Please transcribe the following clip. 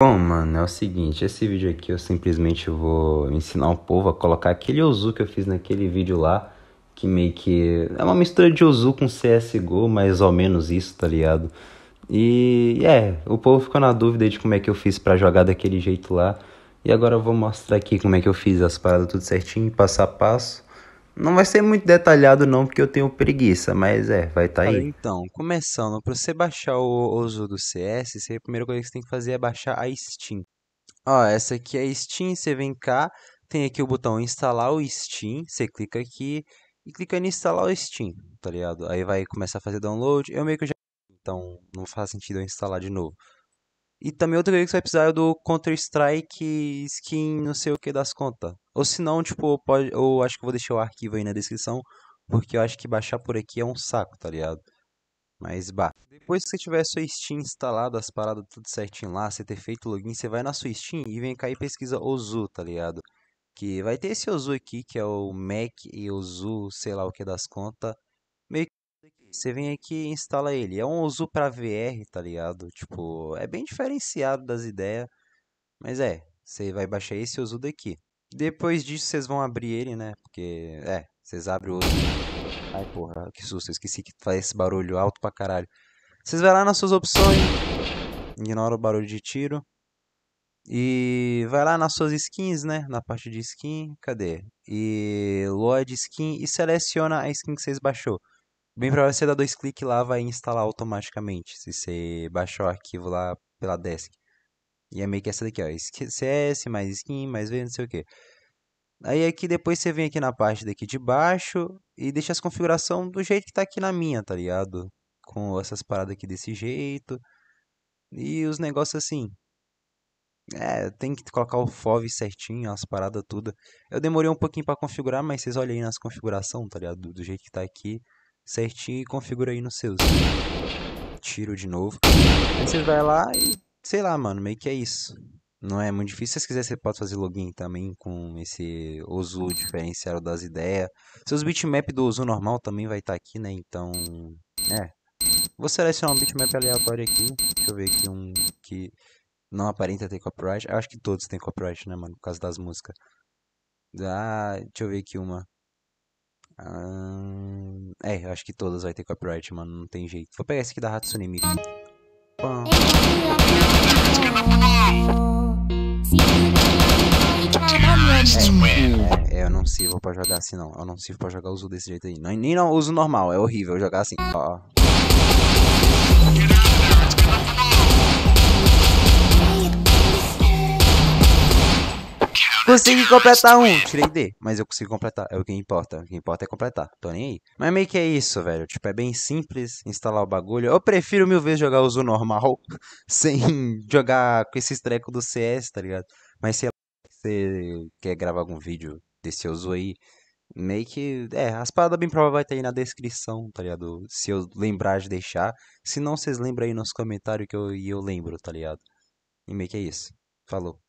Bom, mano, é o seguinte, esse vídeo aqui eu simplesmente vou ensinar o povo a colocar aquele Ozu que eu fiz naquele vídeo lá, que meio que é uma mistura de Ozu com CSGO, mais ou menos isso, tá ligado? E é, o povo ficou na dúvida de como é que eu fiz para jogar daquele jeito lá, e agora eu vou mostrar aqui como é que eu fiz as paradas tudo certinho, passo a passo, não vai ser muito detalhado não, porque eu tenho preguiça, mas é, vai estar tá aí. Então, começando, para você baixar o uso do CS, você, a primeira coisa que você tem que fazer é baixar a Steam. Ó, essa aqui é a Steam, você vem cá, tem aqui o botão instalar o Steam, você clica aqui e clica em instalar o Steam, tá ligado? Aí vai começar a fazer download, eu meio que já... Então, não faz sentido eu instalar de novo. E também outra coisa que você vai precisar é do Counter-Strike skin não sei o que das contas. Ou se não, tipo, pode, ou acho que vou deixar o arquivo aí na descrição, porque eu acho que baixar por aqui é um saco, tá ligado? Mas bah. Depois que você tiver sua Steam instalada, as paradas tudo certinho lá, você ter feito login, você vai na sua Steam e vem cá e pesquisa Ozu, tá ligado? Que vai ter esse Ozu aqui, que é o Mac e Ozu, sei lá o que das contas. Meio que você vem aqui e instala ele. É um Ozu pra VR, tá ligado? Tipo, é bem diferenciado das ideias. Mas é, você vai baixar esse Ozu daqui. Depois disso, vocês vão abrir ele, né? Porque, é, vocês abrem o outro. Ai, porra, que susto. Eu esqueci que faz esse barulho alto pra caralho. Vocês vão lá nas suas opções. Ignora o barulho de tiro. E vai lá nas suas skins, né? Na parte de skin, cadê? E load skin e seleciona a skin que vocês baixou. Bem provável você dar dois cliques lá, vai instalar automaticamente. Se você baixar o arquivo lá pela desk. E é meio que essa daqui, ó. CS, mais skin, mais verde, não sei o que. Aí aqui depois você vem aqui na parte daqui de baixo e deixa as configurações do jeito que tá aqui na minha, tá ligado? Com essas paradas aqui desse jeito. E os negócios assim. É, tem que colocar o FOV certinho, as paradas tudo. Eu demorei um pouquinho para configurar, mas vocês olhem aí nas configurações, tá ligado? Do, do jeito que tá aqui, certinho e configura aí nos seus. Tiro de novo. Aí vocês vai lá e sei lá, mano, meio que é isso. Não é muito difícil. Se você quiser, você pode fazer login também com esse Ozu diferenciado das ideias. Seus bitmap do Ozu normal também vai estar tá aqui, né? Então, é. Vou selecionar um bitmap aleatório aqui. Deixa eu ver aqui um que não aparenta ter copyright. Eu acho que todos têm copyright, né, mano? Por causa das músicas. Ah, deixa eu ver aqui uma. Ah, é, eu acho que todas vai ter copyright, mano. Não tem jeito. Vou pegar esse aqui da Hatsune Miku. É, é, eu não sirvo pra jogar assim não. Eu não sirvo pra jogar uso desse jeito aí. Não, nem não, uso normal, é horrível jogar assim. Ó. Consegui completar um, tirei D, mas eu consegui completar, é o que importa, o que importa é completar, tô nem aí. Mas meio que é isso, velho, tipo, é bem simples instalar o bagulho, eu prefiro mil vezes jogar o Uso normal, sem jogar com esses trecos do CS, tá ligado? Mas sei lá você quer gravar algum vídeo desse uso aí, meio que. É, as paradas bem prováveis vai estar aí na descrição, tá ligado? Se eu lembrar de deixar. Se não, vocês lembram aí nos comentários que eu, eu lembro, tá ligado? E meio que é isso. Falou.